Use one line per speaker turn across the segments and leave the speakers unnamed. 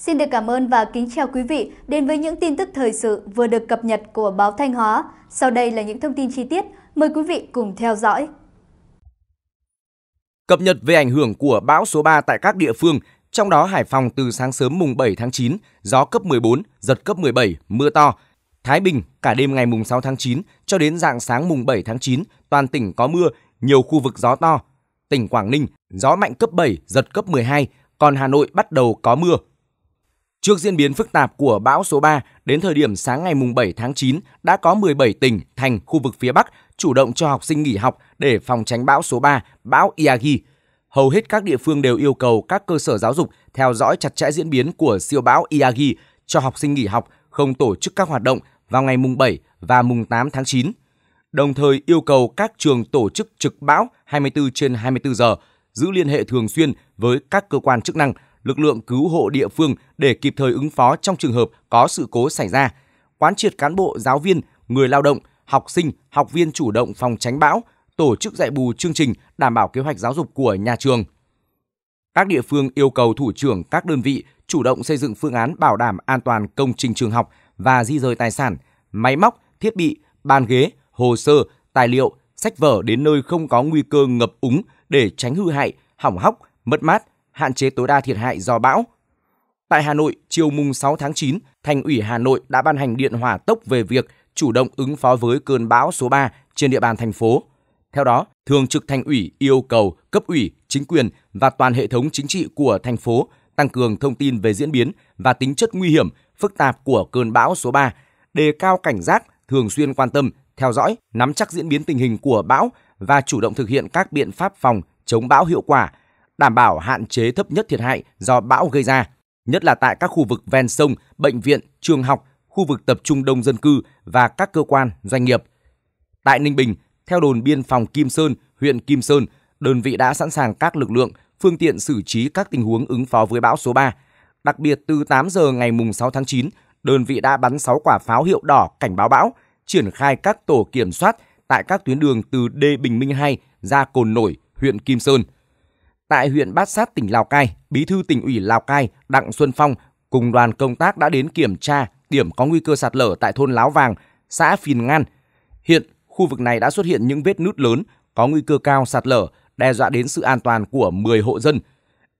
Xin được cảm ơn và kính chào quý vị đến với những tin tức thời sự vừa được cập nhật của báo Thanh Hóa. Sau đây là những thông tin chi tiết, mời quý vị cùng theo dõi. Cập nhật về ảnh hưởng của bão số 3 tại các địa phương, trong đó Hải Phòng từ sáng sớm mùng 7 tháng 9, gió cấp 14, giật cấp 17, mưa to. Thái Bình cả đêm ngày mùng 6 tháng 9 cho đến dạng sáng mùng 7 tháng 9, toàn tỉnh có mưa, nhiều khu vực gió to. Tỉnh Quảng Ninh, gió mạnh cấp 7, giật cấp 12, còn Hà Nội bắt đầu có mưa, Trước diễn biến phức tạp của bão số 3, đến thời điểm sáng ngày 7 tháng 9 đã có 17 tỉnh, thành khu vực phía Bắc chủ động cho học sinh nghỉ học để phòng tránh bão số 3, bão Iagi. Hầu hết các địa phương đều yêu cầu các cơ sở giáo dục theo dõi chặt chẽ diễn biến của siêu bão Iagi, cho học sinh nghỉ học, không tổ chức các hoạt động vào ngày mùng 7 và mùng 8 tháng 9. Đồng thời yêu cầu các trường tổ chức trực bão 24 trên 24 giờ, giữ liên hệ thường xuyên với các cơ quan chức năng – lực lượng cứu hộ địa phương để kịp thời ứng phó trong trường hợp có sự cố xảy ra, quán triệt cán bộ, giáo viên, người lao động, học sinh, học viên chủ động phòng tránh bão, tổ chức dạy bù chương trình đảm bảo kế hoạch giáo dục của nhà trường. Các địa phương yêu cầu thủ trưởng các đơn vị chủ động xây dựng phương án bảo đảm an toàn công trình trường học và di rời tài sản, máy móc, thiết bị, bàn ghế, hồ sơ, tài liệu, sách vở đến nơi không có nguy cơ ngập úng để tránh hư hại, hỏng hóc, mất mát, hạn chế tối đa thiệt hại do bão. Tại Hà Nội, chiều mùng 6 tháng 9, Thành ủy Hà Nội đã ban hành điện hỏa tốc về việc chủ động ứng phó với cơn bão số 3 trên địa bàn thành phố. Theo đó, Thường trực Thành ủy yêu cầu cấp ủy, chính quyền và toàn hệ thống chính trị của thành phố tăng cường thông tin về diễn biến và tính chất nguy hiểm, phức tạp của cơn bão số 3, đề cao cảnh giác, thường xuyên quan tâm, theo dõi, nắm chắc diễn biến tình hình của bão và chủ động thực hiện các biện pháp phòng chống bão hiệu quả đảm bảo hạn chế thấp nhất thiệt hại do bão gây ra, nhất là tại các khu vực ven sông, bệnh viện, trường học, khu vực tập trung đông dân cư và các cơ quan, doanh nghiệp. Tại Ninh Bình, theo đồn biên phòng Kim Sơn, huyện Kim Sơn, đơn vị đã sẵn sàng các lực lượng, phương tiện xử trí các tình huống ứng phó với bão số 3. Đặc biệt từ 8 giờ ngày mùng 6 tháng 9, đơn vị đã bắn 6 quả pháo hiệu đỏ cảnh báo bão, triển khai các tổ kiểm soát tại các tuyến đường từ D Bình Minh 2 ra Cồn Nổi, huyện Kim Sơn tại huyện Bát Sát, tỉnh Lào Cai, Bí thư tỉnh ủy Lào Cai Đặng Xuân Phong cùng đoàn công tác đã đến kiểm tra điểm có nguy cơ sạt lở tại thôn Láo Vàng, xã Phìn Ngan. Hiện, khu vực này đã xuất hiện những vết nứt lớn có nguy cơ cao sạt lở, đe dọa đến sự an toàn của 10 hộ dân.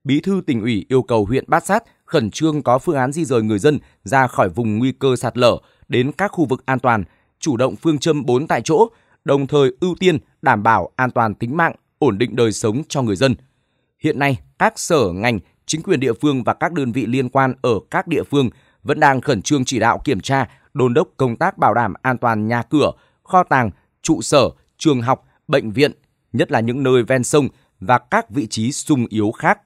Bí thư tỉnh ủy yêu cầu huyện Bát Sát khẩn trương có phương án di rời người dân ra khỏi vùng nguy cơ sạt lở đến các khu vực an toàn, chủ động phương châm 4 tại chỗ, đồng thời ưu tiên đảm bảo an toàn tính mạng, ổn định đời sống cho người dân hiện nay các sở ngành, chính quyền địa phương và các đơn vị liên quan ở các địa phương vẫn đang khẩn trương chỉ đạo kiểm tra, đôn đốc công tác bảo đảm an toàn nhà cửa, kho tàng, trụ sở, trường học, bệnh viện, nhất là những nơi ven sông và các vị trí sung yếu khác.